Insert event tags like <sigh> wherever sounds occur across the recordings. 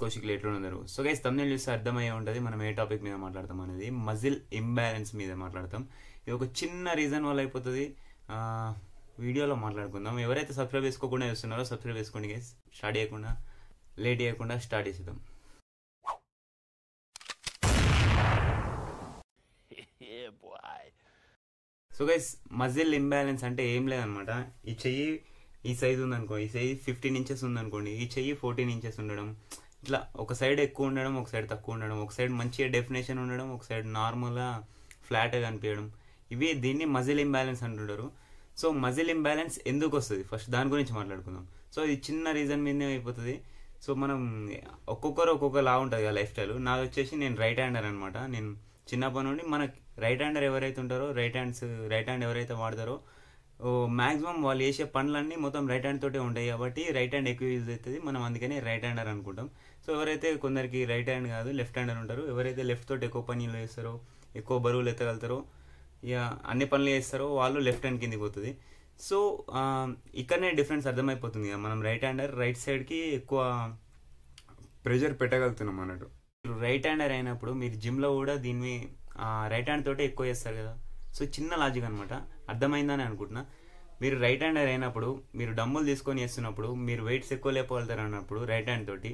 కౌశిక్లు ఎట్లా ఉన్నారు so guys తమిళ చూస్తే అర్థమయ్యే ఉంటుంది మనం ఏ టాపిక్ మీద మాట్లాడతాం అనేది మజిల్ ఇంబ్యాలెన్స్ మీద మాట్లాడతాం ఇది ఒక చిన్న రీజన్ వల్ల అయిపోతుంది వీడియోలో మాట్లాడుకుందాం ఎవరైతే సబ్స్క్రైబ్ చేసుకోకుండా చూస్తున్నారో సబ్స్క్రైబ్ చేసుకోండి గైస్ స్టార్ట్ చేయకుండా లేట్ చేయకుండా స్టార్ట్ చేసేద్దాం <laughs> సో గైస్ మజిల్ ఇంబ్యాలెన్స్ అంటే ఏం లేదనమాట ఈ చెయ్యి ఈ సైజ్ ఉందనుకో ఈ సైజ్ ఫిఫ్టీన్ ఇంచెస్ ఉందనుకోండి ఈ చెయ్యి ఫోర్టీన్ ఇంచెస్ ఉండడం ఇట్లా ఒక సైడ్ ఎక్కువ ఉండడం ఒక సైడ్ తక్కువ ఉండడం ఒక సైడ్ మంచిగా డెఫినేషన్ ఉండడం ఒక సైడ్ నార్మల్గా ఫ్లాట్గా కనిపించడం ఇవి దీన్ని మజిల్ ఇంబ్యాలెన్స్ అంటుంటారు సో మజిల్ ఇంబ్యాలెన్స్ ఎందుకు వస్తుంది ఫస్ట్ దాని గురించి మాట్లాడుకుందాం సో ఇది చిన్న రీజన్ మీదనే అయిపోతుంది సో మనం ఒక్కొక్కరు ఒక్కొక్క లా ఉంటుంది కదా లైఫ్ స్టైల్ నాది వచ్చేసి నేను రైట్ హ్యాండర్ అనమాట నేను చిన్నప్పటి నుండి మనకి రైట్ హ్యాండర్ ఎవరైతే ఉంటారో రైట్ హ్యాండ్స్ రైట్ హ్యాండ్ ఎవరైతే వాడతారో మ్యాక్సిమం వాళ్ళు చేసే పనులన్నీ మొత్తం రైట్ హ్యాండ్ తోటే ఉంటాయి కాబట్టి రైట్ హ్యాండ్ ఎక్కువ యూజ్ అవుతుంది మనం అందుకనే రైట్ హ్యాండర్ అనుకుంటాం సో ఎవరైతే కొందరికి రైట్ హ్యాండ్ కాదు లెఫ్ట్ హ్యాండర్ ఉంటారు ఎవరైతే లెఫ్ట్ తోటి ఎక్కువ పనులు చేస్తారో ఎక్కువ బరువులు ఎత్తగలుగుతారో ఇక అన్ని పనులు చేస్తారో వాళ్ళు లెఫ్ట్ హ్యాండ్ కిందికి పోతుంది సో ఇక్కడనే డిఫరెన్స్ అర్థమైపోతుంది కదా మనం రైట్ హ్యాండర్ రైట్ సైడ్కి ఎక్కువ ప్రెషర్ పెట్టగలుగుతున్నాం అన్నట్టు మీరు రైట్ హ్యాండర్ అయినప్పుడు మీరు జిమ్లో కూడా దీన్ని రైట్ హ్యాండ్ తోటే ఎక్కువ చేస్తారు కదా సో చిన్న లాజిక్ అనమాట అర్థమైందని అనుకుంటున్నా మీరు రైట్ హ్యాండర్ అయినప్పుడు మీరు డమ్ములు తీసుకొని వేస్తున్నప్పుడు మీరు వెయిట్స్ ఎక్కువ లేకపోతారు అన్నప్పుడు రైట్ హ్యాండ్ తోటి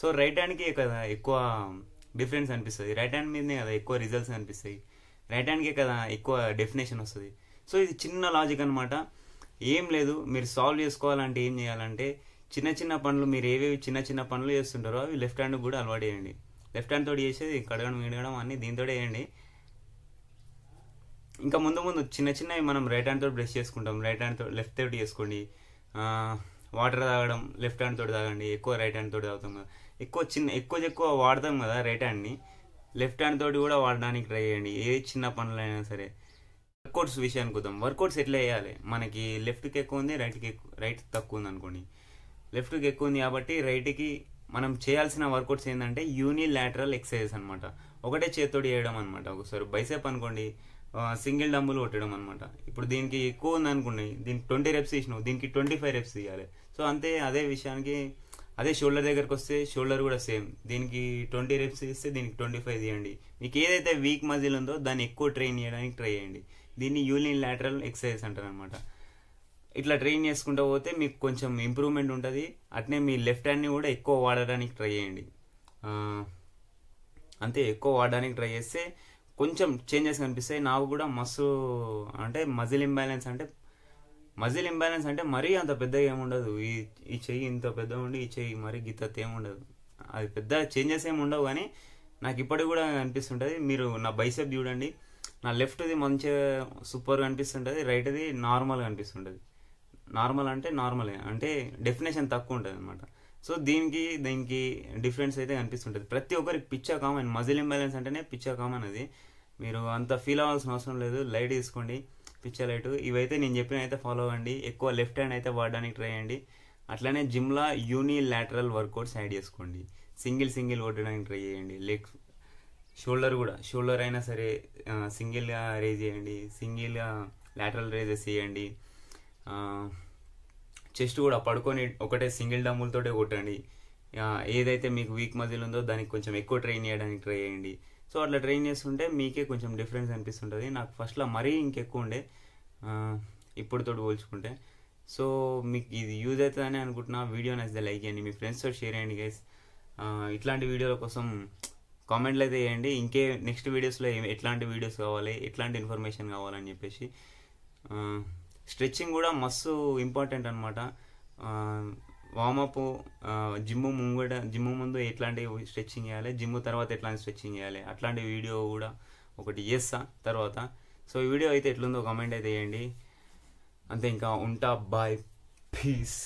సో రైట్ హ్యాండ్కి కదా ఎక్కువ డిఫరెన్స్ అనిపిస్తుంది రైట్ హ్యాండ్ మీదనే కదా ఎక్కువ రిజల్ట్స్ అనిపిస్తాయి రైట్ హ్యాండ్కే కదా ఎక్కువ డెఫినేషన్ వస్తుంది సో ఇది చిన్న లాజిక్ అనమాట ఏం లేదు మీరు సాల్వ్ చేసుకోవాలంటే ఏం చేయాలంటే చిన్న చిన్న పనులు మీరు ఏవేవి చిన్న చిన్న పనులు చేస్తుంటారో అవి లెఫ్ట్ హ్యాండ్ కూడా అలవాటు చేయండి లెఫ్ట్ హ్యాండ్ తోటి చేసేది కడగడం విడగడం అన్ని దీంతో వేయండి ఇంకా ముందు ముందు చిన్న చిన్నవి మనం రైట్ హ్యాండ్తో బ్రష్ చేసుకుంటాం రైట్ హ్యాండ్తో లెఫ్ట్ తోటి చేసుకోండి వాటర్ తాగడం లెఫ్ట్ హ్యాండ్ తోటి తాగండి ఎక్కువ రైట్ హ్యాండ్ తోటి తాగుతాం కదా ఎక్కువ చిన్న ఎక్కువ ఎక్కువ వాడతాం కదా రైట్ హ్యాండ్ని లెఫ్ట్ హ్యాండ్ తోటి కూడా వాడడానికి ట్రై చేయండి ఏ చిన్న పనులైనా సరే వర్కౌట్స్ విషయానికి వద్దాం వర్కౌట్స్ ఎట్లా వేయాలి మనకి లెఫ్ట్కి ఎక్కువ ఉంది రైట్కి ఎక్కువ రైట్ తక్కువ ఉంది అనుకోండి లెఫ్ట్కి ఎక్కువ ఉంది కాబట్టి రైట్కి మనం చేయాల్సిన వర్కౌట్స్ ఏంటంటే యూనిలాటరల్ ఎక్సర్సైజెస్ అనమాట ఒకటే చేతితోటి చేయడం అనమాట ఒకసారి బైసెప్ అనుకోండి సింగిల్ డంబుల్ కొట్టడం అనమాట ఇప్పుడు దీనికి ఎక్కువ ఉంది అనుకున్నాయి దీనికి ట్వంటీ రెప్స్ ఇచ్చినావు దీనికి ట్వంటీ ఫైవ్ రెప్స్ ఇవ్వాలి సో అంతే అదే విషయానికి అదే షోల్డర్ దగ్గరకు వస్తే షోల్డర్ కూడా సేమ్ దీనికి ట్వంటీ రెప్స్ ఇస్తే దీనికి ట్వంటీ ఫైవ్ చేయండి మీకు ఏదైతే వీక్ మజిల్ ఉందో దాన్ని ఎక్కువ ట్రైన్ చేయడానికి ట్రై చేయండి దీన్ని యూనియన్ లాటరల్ ఎక్సర్సైజ్ అంటారు అనమాట ఇట్లా ట్రైన్ చేసుకుంటూ పోతే మీకు కొంచెం ఇంప్రూవ్మెంట్ ఉంటుంది అట్నే మీ లెఫ్ట్ హ్యాండ్ని కూడా ఎక్కువ వాడడానికి ట్రై చేయండి అంతే ఎక్కువ వాడడానికి ట్రై చేస్తే కొంచెం చేంజెస్ కనిపిస్తాయి నాకు కూడా మస్తు అంటే మజిల్ ఇంబ్యాలెన్స్ అంటే మజిల్ ఇంబ్యాలెన్స్ అంటే మరీ అంత పెద్దగా ఏముండదు ఈ ఈ చెయ్యి ఇంత పెద్ద ఉండి ఈ చెయ్యి మరీ గీత ఏముండదు అది పెద్ద చేంజెస్ ఏమి ఉండవు కానీ నాకు ఇప్పటికి కూడా అనిపిస్తుంటుంది మీరు నా బైసెప్ చూడండి నా లెఫ్ట్ది మంచిగా సూపర్గా అనిపిస్తుంటుంది రైట్ది నార్మల్గా అనిపిస్తుంటుంది నార్మల్ అంటే నార్మలే అంటే డెఫినేషన్ తక్కువ ఉంటుంది అనమాట సో దీనికి దీనికి డిఫరెన్స్ అయితే కనిపిస్తుంటుంది ప్రతి ఒక్కరికి పిచ్చా కామన్ మజిల్ ఇంబ్యాలెన్స్ అంటేనే పిచ్చా కామన్ అది మీరు అంత ఫీల్ అవ్వాల్సిన అవసరం లేదు లైట్ తీసుకోండి పిచ్చా లైట్ ఇవైతే నేను చెప్పిన అయితే ఫాలో అవ్వండి ఎక్కువ లెఫ్ట్ హ్యాండ్ అయితే వాడడానికి ట్రై చేయండి అట్లనే జిమ్లా యూనిలాటరల్ వర్కౌట్స్ యాడ్ చేసుకోండి సింగిల్ సింగిల్ ఓడడానికి ట్రై చేయండి లెగ్ షోల్డర్ కూడా షోల్డర్ అయినా సరే సింగిల్గా రేజ్ చేయండి సింగిల్గా లాటరల్ రేజెస్ చేయండి చెస్ట్ కూడా పడుకొని ఒకటే సింగిల్ డమ్ములతోటే కొట్టండి ఏదైతే మీకు వీక్ మజిల్ ఉందో దానికి కొంచెం ఎక్కువ ట్రైన్ చేయడానికి ట్రై చేయండి సో అట్లా ట్రైన్ చేస్తుంటే మీకే కొంచెం డిఫరెన్స్ అనిపిస్తుంటుంది నాకు ఫస్ట్లో మరీ ఇంకెక్కువ ఉండే ఇప్పుడుతో పోల్చుకుంటే సో మీకు ఇది యూజ్ అవుతుందని అనుకుంటున్నా వీడియో నచ్చితే లైక్ చేయండి మీ ఫ్రెండ్స్తో షేర్ చేయండి గైస్ ఇట్లాంటి వీడియోల కోసం కామెంట్లు అయితే చేయండి ఇంకే నెక్స్ట్ వీడియోస్లో ఎట్లాంటి వీడియోస్ కావాలి ఎట్లాంటి ఇన్ఫర్మేషన్ కావాలని చెప్పేసి స్ట్రెచ్చింగ్ కూడా మస్తు ఇంపార్టెంట్ అనమాట వామప్ జిమ్ ముంగడ జిమ్ ముందు ఎట్లాంటి స్ట్రెచ్చింగ్ చేయాలి జిమ్ తర్వాత ఎట్లాంటి స్ట్రెచ్చింగ్ చేయాలి అట్లాంటి వీడియో కూడా ఒకటి చేస్తా తర్వాత సో ఈ వీడియో అయితే ఎట్లుందో కామెంట్ అయితే చేయండి అంతే ఇంకా ఉంటా బాయ్ పీస్